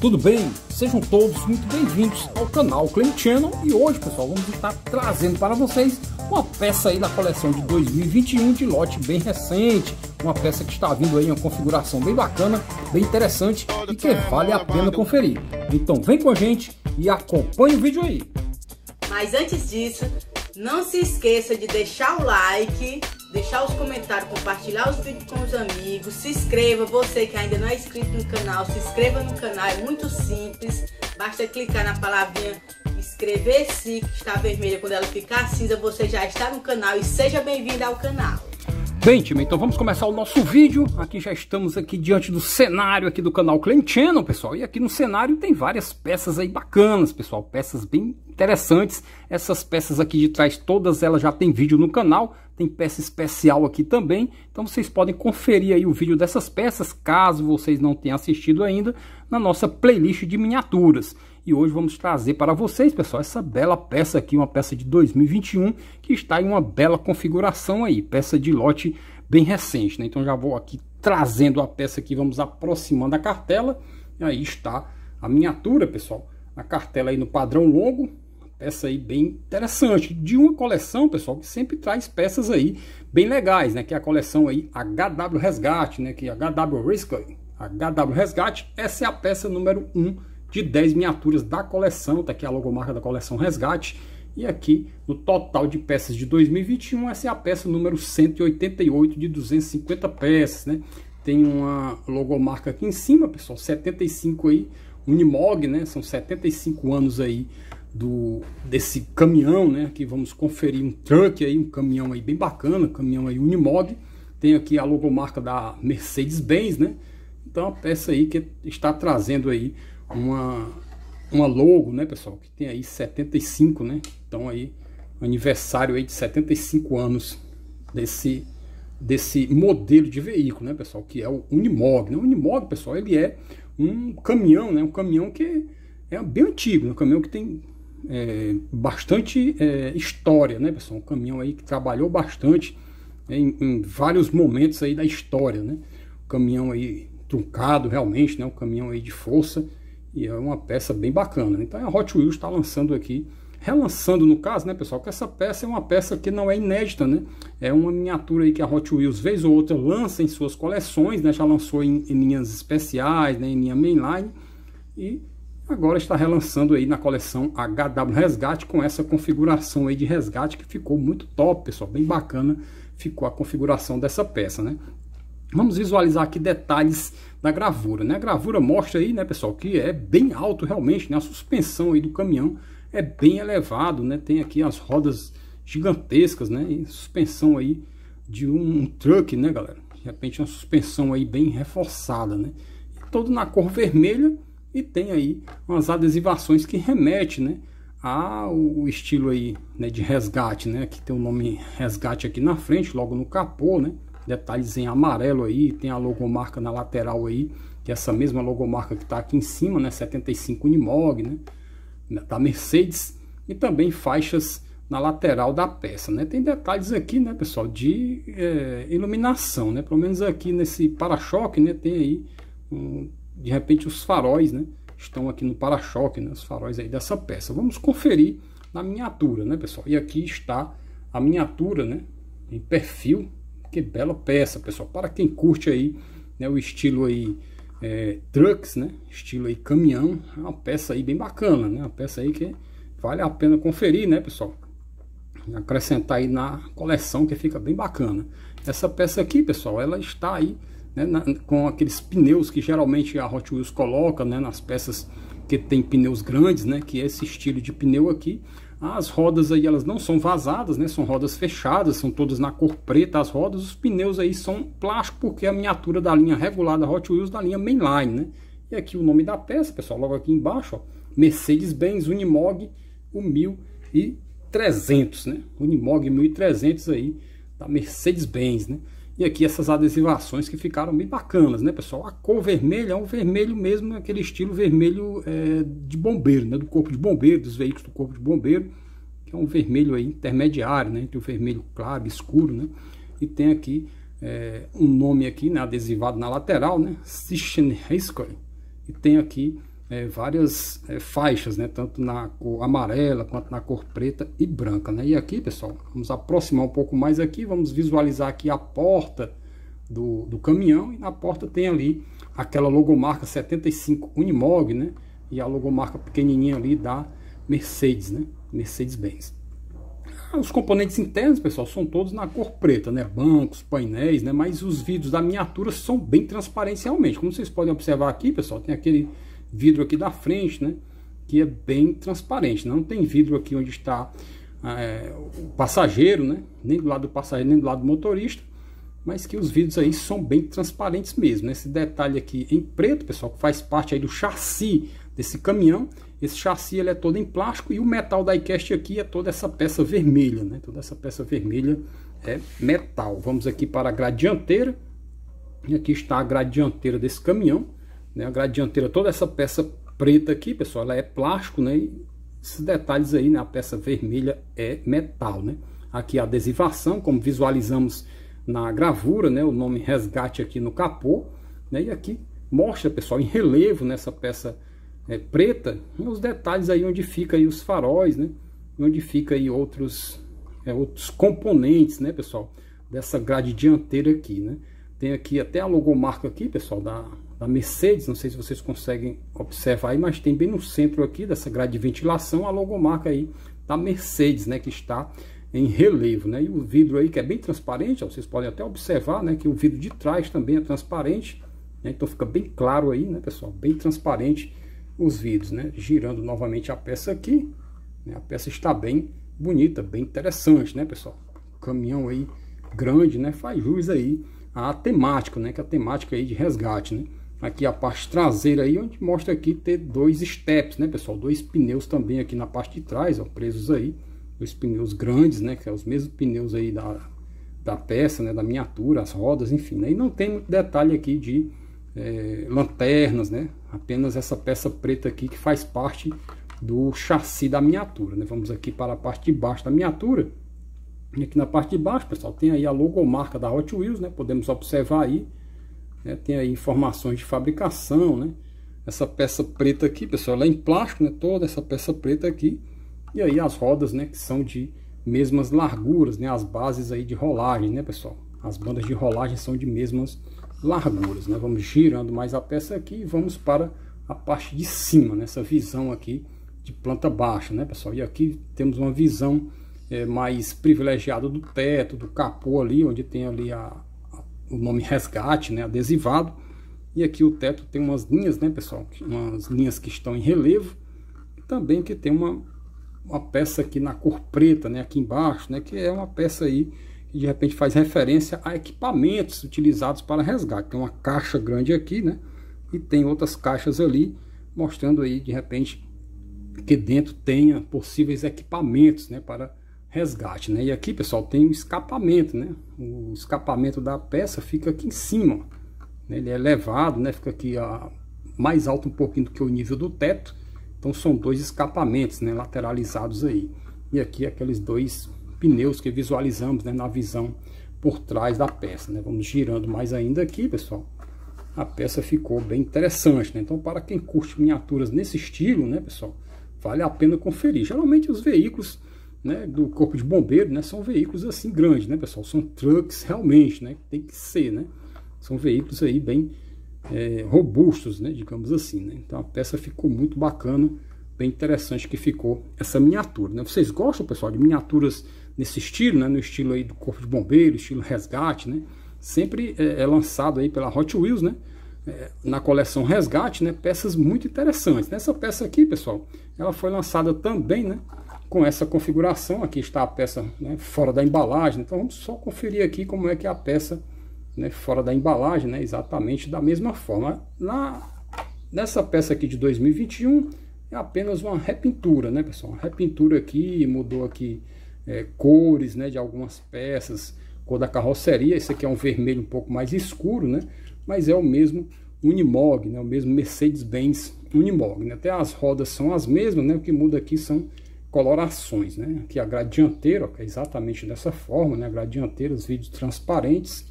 Tudo bem? Sejam todos muito bem-vindos ao canal Claim Channel e hoje, pessoal, vamos estar trazendo para vocês uma peça aí da coleção de 2021 de lote bem recente, uma peça que está vindo aí em uma configuração bem bacana, bem interessante e que vale a pena conferir. Então vem com a gente e acompanhe o vídeo aí. Mas antes disso, não se esqueça de deixar o like deixar os comentários, compartilhar os vídeos com os amigos, se inscreva, você que ainda não é inscrito no canal, se inscreva no canal, é muito simples, basta clicar na palavrinha inscrever-se, que está vermelha, quando ela ficar cinza, você já está no canal e seja bem-vindo ao canal. Bem, time, então vamos começar o nosso vídeo. Aqui já estamos aqui diante do cenário aqui do canal Clan Channel, pessoal. E aqui no cenário tem várias peças aí bacanas, pessoal. Peças bem interessantes. Essas peças aqui de trás, todas elas já tem vídeo no canal tem peça especial aqui também. Então vocês podem conferir aí o vídeo dessas peças, caso vocês não tenham assistido ainda, na nossa playlist de miniaturas. E hoje vamos trazer para vocês, pessoal, essa bela peça aqui, uma peça de 2021, que está em uma bela configuração aí, peça de lote bem recente, né? Então já vou aqui trazendo a peça aqui, vamos aproximando a cartela, e aí está a miniatura, pessoal. A cartela aí no padrão longo, peça aí bem interessante, de uma coleção, pessoal, que sempre traz peças aí bem legais, né? Que é a coleção aí HW Resgate, né? Que é HW Rescue, HW Resgate, essa é a peça número 1 de 10 miniaturas da coleção, tá aqui a logomarca da coleção Resgate, e aqui no total de peças de 2021, essa é a peça número 188 de 250 peças, né? Tem uma logomarca aqui em cima, pessoal, 75 aí, Unimog, né? São 75 anos aí do desse caminhão, né? Que vamos conferir um truck aí, um caminhão aí bem bacana, caminhão aí Unimog. Tem aqui a logomarca da Mercedes-Benz, né? Então a peça aí que está trazendo aí uma uma logo, né, pessoal, que tem aí 75, né? Então aí aniversário aí de 75 anos desse desse modelo de veículo, né, pessoal, que é o Unimog, né? O Unimog, pessoal, ele é um caminhão, né? Um caminhão que é bem antigo, né? um caminhão que tem é, bastante é, história, né, pessoal? Um caminhão aí que trabalhou bastante né, em, em, vários momentos aí da história, né? caminhão aí truncado realmente, né? Um caminhão aí de força e é uma peça bem bacana. Né? Então a Hot Wheels está lançando aqui, relançando no caso, né, pessoal? Que essa peça é uma peça que não é inédita, né? É uma miniatura aí que a Hot Wheels vez ou outra lança em suas coleções, né? Já lançou em, em linhas especiais, né? Em linha mainline e agora está relançando aí na coleção HW Resgate com essa configuração aí de resgate que ficou muito top, pessoal, bem bacana ficou a configuração dessa peça, né? Vamos visualizar aqui detalhes da gravura, né? A gravura mostra aí, né, pessoal, que é bem alto realmente, né? A suspensão aí do caminhão é bem elevado, né? Tem aqui as rodas gigantescas, né? E suspensão aí de um, truck, né, galera? De repente uma suspensão aí bem reforçada, né? E todo na cor vermelha, e tem aí umas adesivações que remete, né? ao estilo aí né, de resgate, né? Que tem o nome resgate aqui na frente, logo no capô, né? Detalhes em amarelo aí, tem a logomarca na lateral aí, que é essa mesma logomarca que está aqui em cima, né? 75 Unimog, né? Da Mercedes e também faixas na lateral da peça, né? Tem detalhes aqui, né, pessoal, de é, iluminação, né? Pelo menos aqui nesse para-choque, né? Tem aí um de repente os faróis né, estão aqui no para-choque, né, os faróis aí dessa peça. Vamos conferir na miniatura, né, pessoal? E aqui está a miniatura, né, em perfil. Que bela peça, pessoal. Para quem curte aí, né, o estilo aí é, trucks, né, estilo aí caminhão, é uma peça aí bem bacana, né? Uma peça aí que vale a pena conferir, né, pessoal? Acrescentar aí na coleção que fica bem bacana. Essa peça aqui, pessoal, ela está aí né, na, com aqueles pneus que geralmente a Hot Wheels coloca né, nas peças que tem pneus grandes, né, que é esse estilo de pneu aqui. As rodas aí elas não são vazadas, né, são rodas fechadas, são todas na cor preta as rodas. Os pneus aí são plástico porque é a miniatura da linha regulada Hot Wheels da linha Mainline, né. E aqui o nome da peça, pessoal, logo aqui embaixo, Mercedes-Benz Unimog, 1300, né, Unimog 1300 aí da Mercedes-Benz, né. E aqui essas adesivações que ficaram bem bacanas, né, pessoal? A cor vermelha é um vermelho mesmo, aquele estilo vermelho é, de bombeiro, né? Do corpo de bombeiro, dos veículos do corpo de bombeiro. Que é um vermelho aí intermediário, né? Entre o vermelho claro e escuro, né? E tem aqui é, um nome aqui, né? Adesivado na lateral, né? Sischenheiskoi. E tem aqui é, várias é, faixas, né? Tanto na cor amarela quanto na cor preta e branca, né? E aqui, pessoal, vamos aproximar um pouco mais aqui, vamos visualizar aqui a porta do, do caminhão e na porta tem ali aquela logomarca 75 Unimog, né? E a logomarca pequenininha ali da Mercedes, né? Mercedes-Benz. Ah, os componentes internos, pessoal, são todos na cor preta, né? Bancos, painéis, né? Mas os vidros da miniatura são bem transparentes realmente. Como vocês podem observar aqui, pessoal, tem aquele vidro aqui da frente, né? Que é bem transparente. Né? Não tem vidro aqui onde está ah, é, o passageiro, né? Nem do lado do passageiro, nem do lado do motorista. Mas que os vidros aí são bem transparentes mesmo. Né? Esse detalhe aqui em preto, pessoal, que faz parte aí do chassi desse caminhão. Esse chassi ele é todo em plástico e o metal da iCast aqui é toda essa peça vermelha, né? Toda essa peça vermelha é metal. Vamos aqui para a grade dianteira. E aqui está a grade dianteira desse caminhão. Né? A grade dianteira, toda essa peça preta aqui, pessoal, ela é plástico, né? esses detalhes aí, né? A peça vermelha é metal, né? Aqui a adesivação, como visualizamos na gravura, né? O nome resgate aqui no capô, né? E aqui mostra, pessoal, em relevo nessa peça é, preta, os detalhes aí onde fica aí os faróis, né? Onde fica aí outros, é, outros componentes, né, pessoal? Dessa grade dianteira aqui, né? Tem aqui até a logomarca aqui, pessoal, da da Mercedes, não sei se vocês conseguem observar aí, mas tem bem no centro aqui dessa grade de ventilação a logomarca aí da Mercedes, né, que está em relevo, né, e o vidro aí que é bem transparente, ó, vocês podem até observar, né, que o vidro de trás também é transparente, né, então fica bem claro aí, né, pessoal, bem transparente os vidros, né, girando novamente a peça aqui, né, a peça está bem bonita, bem interessante, né, pessoal, caminhão aí grande, né, faz jus aí a temática, né, que é a temática aí de resgate, né, aqui a parte traseira aí, onde mostra aqui ter dois steps, né, pessoal? Dois pneus também aqui na parte de trás, ó, presos aí. Dois pneus grandes, né, que é os mesmos pneus aí da, da peça, né, da miniatura, as rodas, enfim. Né, e não tem muito detalhe aqui de é, lanternas, né? Apenas essa peça preta aqui que faz parte do chassi da miniatura, né? Vamos aqui para a parte de baixo da miniatura. E aqui na parte de baixo, pessoal, tem aí a logomarca da Hot Wheels, né? Podemos observar aí né? Tem aí informações de fabricação, né? Essa peça preta aqui, pessoal, ela é em plástico, né? Toda essa peça preta aqui. E aí as rodas, né? Que são de mesmas larguras, né? As bases aí de rolagem, né, pessoal? As bandas de rolagem são de mesmas larguras, né? Vamos girando mais a peça aqui e vamos para a parte de cima, nessa né? visão aqui de planta baixa, né, pessoal? E aqui temos uma visão é, mais privilegiada do teto, do capô ali, onde tem ali a, o nome resgate, né, adesivado. E aqui o teto tem umas linhas, né, pessoal? Umas linhas que estão em relevo. também que tem uma, uma peça aqui na cor preta, né, aqui embaixo, né, que é uma peça aí que de repente faz referência a equipamentos utilizados para resgate. Tem uma caixa grande aqui, né? E tem outras caixas ali, mostrando aí de repente que dentro tenha possíveis equipamentos, né, para resgate, né? E aqui, pessoal, tem um escapamento, né? O escapamento da peça fica aqui em cima, né? Ele é elevado, né? Fica aqui a, ah, mais alto um pouquinho do que o nível do teto. Então são dois escapamentos, né? Lateralizados aí. E aqui aqueles dois pneus que visualizamos, né? Na visão por trás da peça, né? Vamos girando mais ainda aqui, pessoal. A peça ficou bem interessante, né? Então para quem curte miniaturas nesse estilo, né, pessoal? Vale a pena conferir. Geralmente os veículos né, do corpo de bombeiro, né, são veículos assim grandes, né, pessoal? São trucks realmente, né? Tem que ser, né? São veículos aí bem é, robustos, né, digamos assim, né? Então a peça ficou muito bacana, bem interessante que ficou essa miniatura, né? Vocês gostam, pessoal, de miniaturas nesse estilo, né? No estilo aí do corpo de bombeiro, estilo resgate, né? Sempre é, é lançado aí pela Hot Wheels, né? É, na coleção Resgate, né, peças muito interessantes. Nessa peça aqui, pessoal, ela foi lançada também, né, com essa configuração, aqui está a peça né, fora da embalagem, então vamos só conferir aqui como é que é a peça né, fora da embalagem, né, exatamente da mesma forma. Na, nessa peça aqui de 2021 é apenas uma repintura, né pessoal, uma repintura aqui, mudou aqui é, cores né, de algumas peças, cor da carroceria, esse aqui é um vermelho um pouco mais escuro, né, mas é o mesmo Unimog, né, o mesmo Mercedes-Benz Unimog, né? até as rodas são as mesmas, né, o que muda aqui são colorações, né? Aqui a grade dianteira é exatamente dessa forma, né? A grade dianteira, os vídeos transparentes,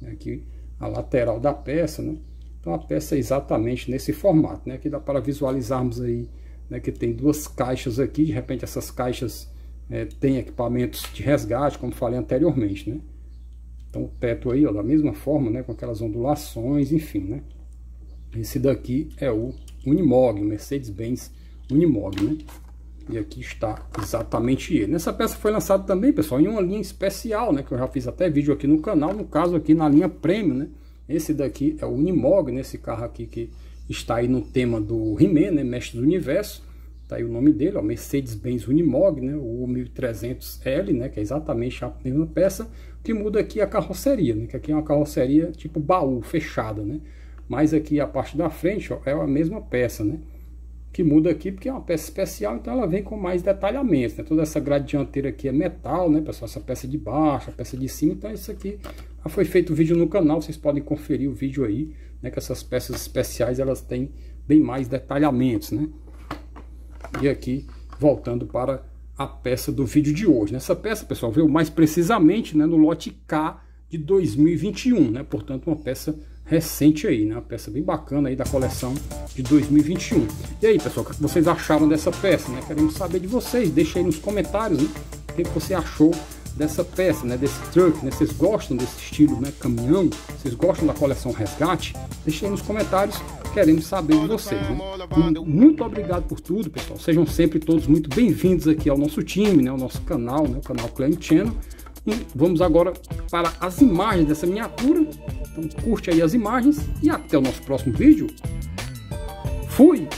né? aqui a lateral da peça, né? Então a peça é exatamente nesse formato, né? Aqui dá para visualizarmos aí, né? Que tem duas caixas aqui, de repente essas caixas é, têm equipamentos de resgate, como falei anteriormente, né? Então o teto aí, ó, da mesma forma, né? Com aquelas ondulações, enfim, né? Esse daqui é o Unimog, o Mercedes-Benz Unimog, né? E aqui está exatamente ele. Nessa peça foi lançado também, pessoal, em uma linha especial, né? Que eu já fiz até vídeo aqui no canal, no caso aqui na linha Premium, né? Esse daqui é o Unimog, né? Esse carro aqui que está aí no tema do He-Man, né? Mestre do Universo. Tá aí o nome dele, ó, Mercedes-Benz Unimog, né? O 1300L, né? Que é exatamente a mesma peça. O que muda aqui é a carroceria, né? Que aqui é uma carroceria tipo baú, fechada, né? Mas aqui a parte da frente, ó, é a mesma peça, né? que muda aqui porque é uma peça especial, então ela vem com mais detalhamentos, né? Toda essa grade dianteira aqui é metal, né, pessoal? Essa peça de baixo, a peça de cima, então isso aqui já ah, foi feito vídeo no canal, vocês podem conferir o vídeo aí, né, que essas peças especiais elas têm bem mais detalhamentos, né? E aqui, voltando para a peça do vídeo de hoje, nessa peça, pessoal, veio mais precisamente, né, no lote K de 2021, né? Portanto, uma peça recente aí, né? Uma peça bem bacana aí da coleção de 2021. E aí, pessoal, o é que vocês acharam dessa peça, né? Queremos saber de vocês. Deixa aí nos comentários, né? O é que você achou dessa peça, né? Desse truck, né? Vocês gostam desse estilo, né? Caminhão? Vocês gostam da coleção Resgate? Deixa aí nos comentários. Queremos saber de vocês, né? Muito obrigado por tudo, pessoal. Sejam sempre todos muito bem-vindos aqui ao nosso time, né? Ao nosso canal, né? O canal Clan Channel. E vamos agora para as imagens dessa miniatura então curte aí as imagens e até o nosso próximo vídeo. Fui!